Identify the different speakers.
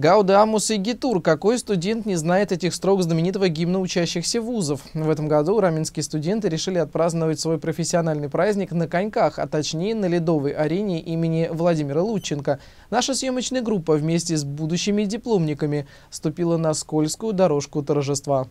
Speaker 1: Гаудамус и Гитур. Какой студент не знает этих строк знаменитого гимна учащихся вузов? В этом году раменские студенты решили отпраздновать свой профессиональный праздник на коньках, а точнее на ледовой арене имени Владимира Лученко. Наша съемочная группа вместе с будущими дипломниками ступила на скользкую дорожку торжества.